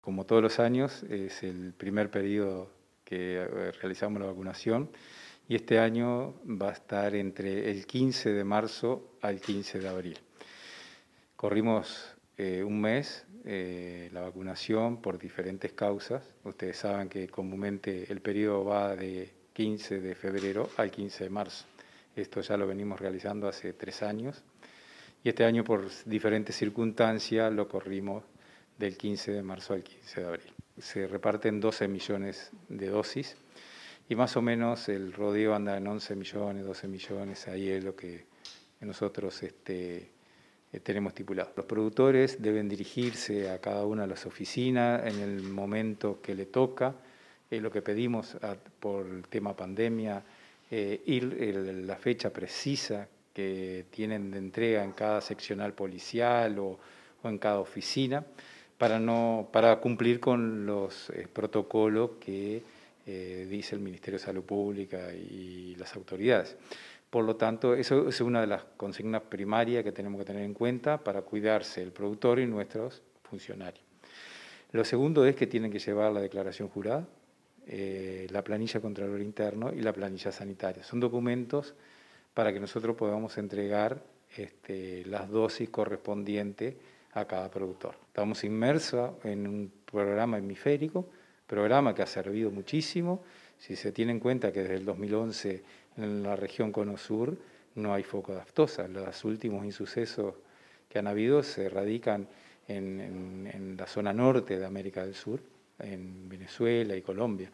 Como todos los años, es el primer periodo que eh, realizamos la vacunación y este año va a estar entre el 15 de marzo al 15 de abril. Corrimos eh, un mes eh, la vacunación por diferentes causas. Ustedes saben que comúnmente el periodo va de 15 de febrero al 15 de marzo. Esto ya lo venimos realizando hace tres años y este año por diferentes circunstancias lo corrimos del 15 de marzo al 15 de abril. Se reparten 12 millones de dosis y más o menos el rodeo anda en 11 millones, 12 millones, ahí es lo que nosotros este, eh, tenemos estipulado. Los productores deben dirigirse a cada una de las oficinas en el momento que le toca, es lo que pedimos por el tema pandemia, eh, ir la fecha precisa que tienen de entrega en cada seccional policial o en cada oficina para, no, para cumplir con los eh, protocolos que eh, dice el Ministerio de Salud Pública y las autoridades. Por lo tanto, eso es una de las consignas primarias que tenemos que tener en cuenta para cuidarse el productor y nuestros funcionarios. Lo segundo es que tienen que llevar la declaración jurada, eh, la planilla Contralor Interno y la planilla sanitaria. Son documentos para que nosotros podamos entregar este, las dosis correspondientes a cada productor. Estamos inmersos en un programa hemisférico, programa que ha servido muchísimo. Si se tiene en cuenta que desde el 2011 en la región cono sur no hay foco de aftosa, los últimos insucesos que han habido se radican en la zona norte de América del Sur, en Venezuela y Colombia.